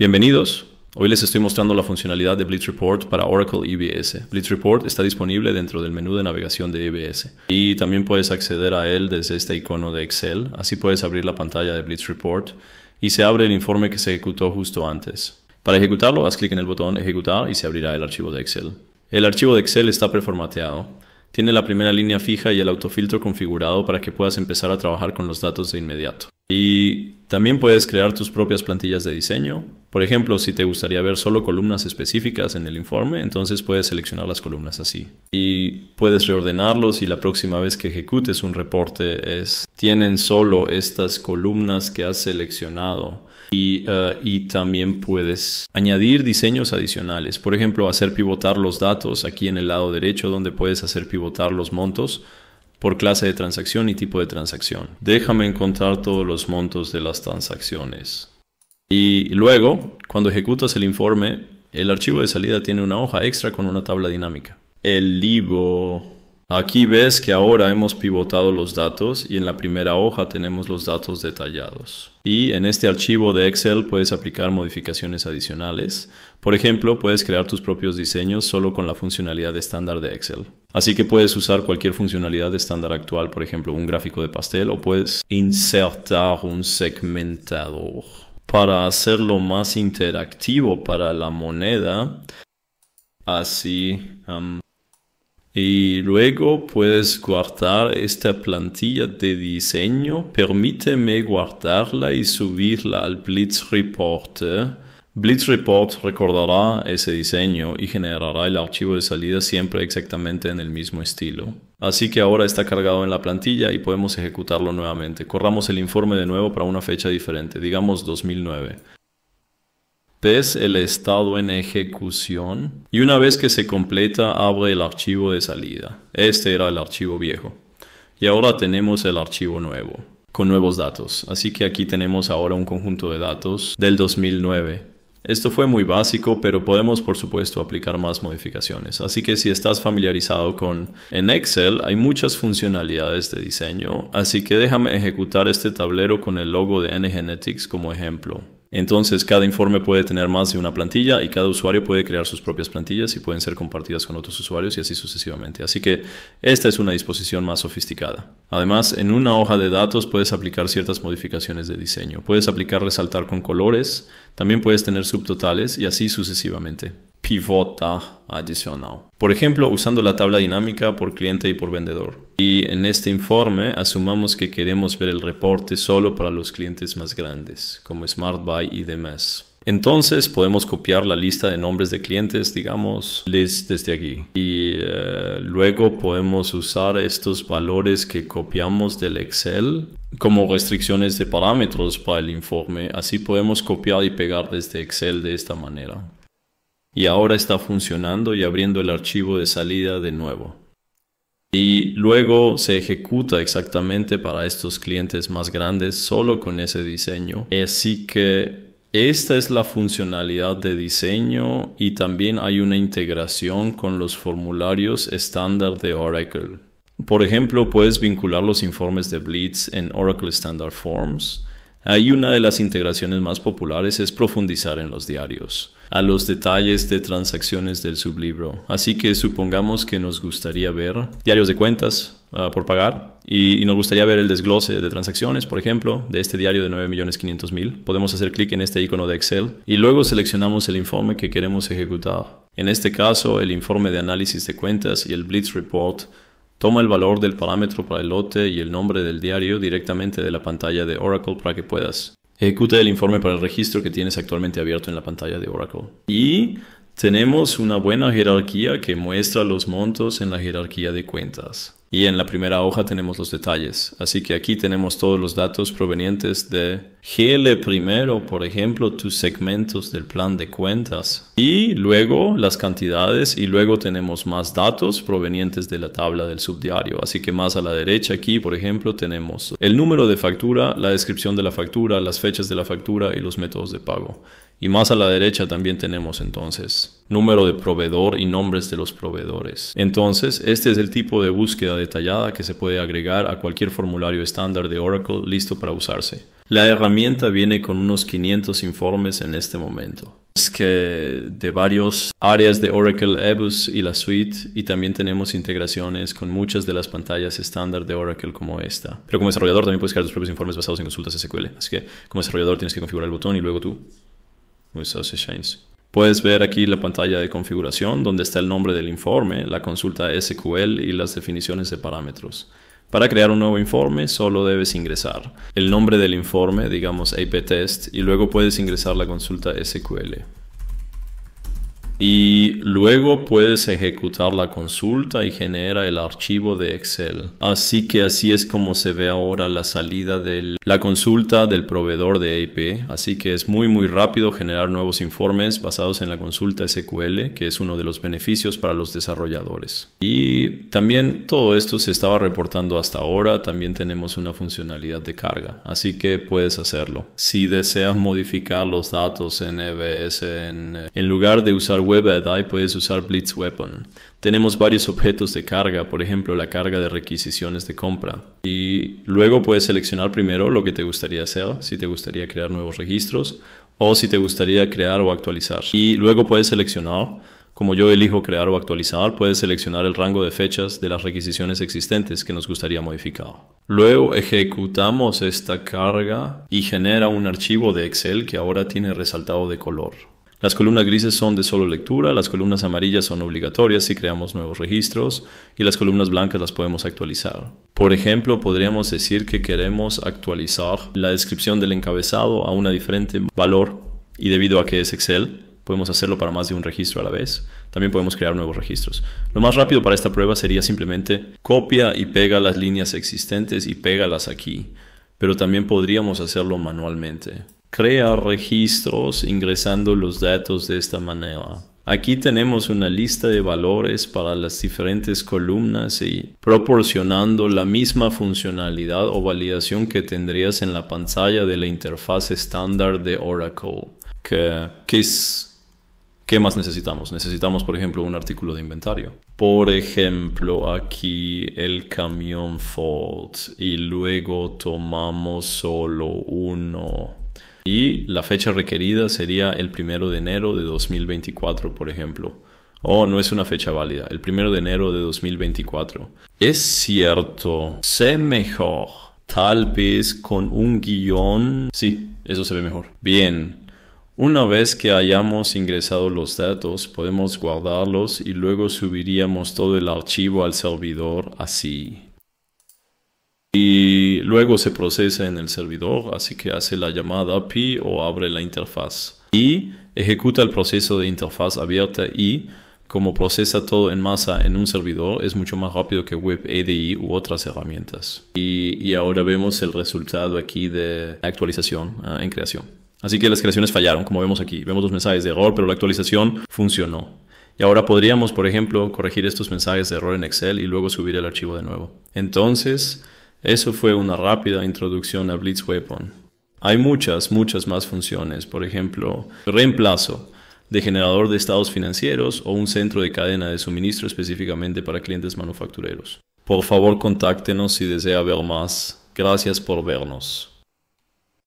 Bienvenidos. Hoy les estoy mostrando la funcionalidad de Blitz Report para Oracle EBS. Blitz Report está disponible dentro del menú de navegación de EBS y también puedes acceder a él desde este icono de Excel. Así puedes abrir la pantalla de Blitz Report y se abre el informe que se ejecutó justo antes. Para ejecutarlo, haz clic en el botón Ejecutar y se abrirá el archivo de Excel. El archivo de Excel está preformateado. Tiene la primera línea fija y el autofiltro configurado para que puedas empezar a trabajar con los datos de inmediato. Y también puedes crear tus propias plantillas de diseño. Por ejemplo, si te gustaría ver solo columnas específicas en el informe, entonces puedes seleccionar las columnas así. Y puedes reordenarlos y la próxima vez que ejecutes un reporte es, tienen solo estas columnas que has seleccionado. Y, eh, y, también puedes añadir diseños adicionales. Por ejemplo, hacer pivotar los datos aquí en el lado derecho donde puedes hacer pivotar los montos por clase de transacción y tipo de transacción. Déjame encontrar todos los montos de las transacciones. Y luego, cuando ejecutas el informe, el archivo de salida tiene una hoja extra con una tabla dinámica. El libro Aquí ves que ahora hemos pivotado los datos y en la primera hoja tenemos los datos detallados. Y en este archivo de Excel puedes aplicar modificaciones adicionales. Por ejemplo, puedes crear tus propios diseños solo con la funcionalidad estándar de Excel. Así que puedes usar cualquier funcionalidad estándar actual, por ejemplo, un gráfico de pastel o puedes insertar un segmentador. Para hacerlo más interactivo para la moneda, así y luego puedes guardar esta plantilla de diseño. Permíteme guardarla y subirla al Blitz Report. ¿eh? Blitz Report recordará ese diseño y generará el archivo de salida siempre exactamente en el mismo estilo. Así que ahora está cargado en la plantilla y podemos ejecutarlo nuevamente. Corramos el informe de nuevo para una fecha diferente, digamos 2009 ves el estado en ejecución y una vez que se completa abre el archivo de salida. Este era el archivo viejo. Y ahora tenemos el archivo nuevo con nuevos datos. Así que aquí tenemos ahora un conjunto de datos del 2009. Esto fue muy básico, pero podemos por supuesto aplicar más modificaciones. Así que si estás familiarizado con en Excel hay muchas funcionalidades de diseño, así que déjame ejecutar este tablero con el logo de NGenetics como ejemplo. Entonces, cada informe puede tener más de una plantilla y cada usuario puede crear sus propias plantillas y pueden ser compartidas con otros usuarios y así sucesivamente. Así que esta es una disposición más sofisticada. Además, en una hoja de datos puedes aplicar ciertas modificaciones de diseño. Puedes aplicar resaltar con colores, también puedes tener subtotales y así sucesivamente pivota adicional. Por ejemplo, usando la tabla dinámica por cliente y por vendedor. Y en este informe asumamos que queremos ver el reporte solo para los clientes más grandes, como Smart Buy y demás. Entonces podemos copiar la lista de nombres de clientes, digamos, list desde aquí. Y eh, luego podemos usar estos valores que copiamos del Excel como restricciones de parámetros para el informe. Así podemos copiar y pegar desde Excel de esta manera y ahora está funcionando y abriendo el archivo de salida de nuevo. Y luego se ejecuta exactamente para estos clientes más grandes solo con ese diseño. Así que esta es la funcionalidad de diseño y también hay una integración con los formularios estándar de Oracle. Por ejemplo, puedes vincular los informes de Blitz en Oracle Standard Forms. Ahí una de las integraciones más populares es profundizar en los diarios a los detalles de transacciones del sublibro. Así que supongamos que nos gustaría ver diarios de cuentas ah, por pagar y, y, nos gustaría ver el desglose de transacciones, por ejemplo, de este diario de 9.500.000. Podemos hacer clic en este icono de Excel y luego seleccionamos el informe que queremos ejecutar. En este caso, el informe de análisis de cuentas y el Blitz Report Toma el valor del parámetro para el lote y el nombre del diario directamente de la pantalla de Oracle para que puedas Ejecuta el informe para el registro que tienes actualmente abierto en la pantalla de Oracle. Y tenemos una buena jerarquía que muestra los montos en la jerarquía de cuentas y en la primera hoja tenemos los detalles. Así que aquí tenemos todos los datos provenientes de GL primero, por ejemplo, tus segmentos del plan de cuentas y luego las cantidades y luego tenemos más datos provenientes de la tabla del subdiario. Así que más a la derecha aquí, por ejemplo, tenemos el número de factura, la descripción de la factura, las fechas de la factura y los métodos de pago. Y más a la derecha también tenemos entonces número de proveedor y nombres de los proveedores. Entonces, este es el tipo de búsqueda detallada que se puede agregar a cualquier formulario estándar de Oracle listo para usarse. La herramienta viene con unos 500 informes en este momento. Es que de varios áreas de Oracle EBUS y la suite y también tenemos integraciones con muchas de las pantallas estándar de Oracle como esta. Pero como desarrollador también puedes crear tus propios informes basados en consultas SQL. Así que como desarrollador tienes que configurar el botón y luego tú. Shines. Puedes ver aquí la pantalla de configuración donde está el nombre del informe, la consulta SQL y las definiciones de parámetros. Para crear un nuevo informe solo debes ingresar el nombre del informe, digamos AP y luego puedes ingresar la consulta SQL y luego puedes ejecutar la consulta y genera el archivo de Excel. Así que así es como se ve ahora la salida de la consulta del proveedor de AP. Así que es muy muy rápido generar nuevos informes basados en la consulta SQL, que es uno de los beneficios para los desarrolladores también todo esto se estaba reportando hasta ahora, también tenemos una funcionalidad de carga, así que puedes hacerlo. Si deseas modificar los datos en EBS, en, lugar de usar WebADI puedes usar Blitz Weapon. Tenemos varios objetos de carga, por ejemplo la carga de requisiciones de compra. Y luego puedes seleccionar primero lo que te gustaría hacer, si te gustaría crear nuevos registros o si te gustaría crear o actualizar. Y luego puedes seleccionar como yo elijo crear o actualizar, puedes seleccionar el rango de fechas de las requisiciones existentes que nos gustaría modificar. Luego ejecutamos esta carga y genera un archivo de Excel que ahora tiene resaltado de color. Las columnas grises son de solo lectura, las columnas amarillas son obligatorias si creamos nuevos registros y las columnas blancas las podemos actualizar. Por ejemplo, podríamos decir que queremos actualizar la descripción del encabezado a un diferente valor y debido a que es Excel, Podemos hacerlo para más de un registro a la vez. También podemos crear nuevos registros. Lo más rápido para esta prueba sería simplemente copia y pega las líneas existentes y pégalas aquí. Pero también podríamos hacerlo manualmente. Crea registros ingresando los datos de esta manera. Aquí tenemos una lista de valores para las diferentes columnas y proporcionando la misma funcionalidad o validación que tendrías en la pantalla de la interfaz estándar de Oracle, que, que es ¿Qué más necesitamos? Necesitamos, por ejemplo, un artículo de inventario. Por ejemplo, aquí el camión Ford y luego tomamos solo uno. Y la fecha requerida sería el primero de enero de 2024, por ejemplo. Oh, no es una fecha válida, el primero de enero de 2024. Es cierto, sé mejor. Tal vez con un guión. Sí, eso se ve mejor. Bien, una vez que hayamos ingresado los datos, podemos guardarlos y luego subiríamos todo el archivo al servidor así. Y luego se procesa en el servidor, así que hace la llamada API o abre la interfaz. Y ejecuta el proceso de interfaz abierta y, como procesa todo en masa en un servidor, es mucho más rápido que WebADI e u otras herramientas. Y, ahora vemos el resultado aquí de actualización ah, en creación. Así que las creaciones fallaron, como vemos aquí. Vemos los mensajes de error, pero la actualización funcionó. Y ahora podríamos, por ejemplo, corregir estos mensajes de error en Excel y luego subir el archivo de nuevo. Entonces, eso fue una rápida introducción a Blitz Weapon. Hay muchas, muchas más funciones. Por ejemplo, reemplazo de generador de estados financieros o un centro de cadena de suministro específicamente para clientes manufactureros. Por favor, contáctenos si desea ver más. Gracias por vernos.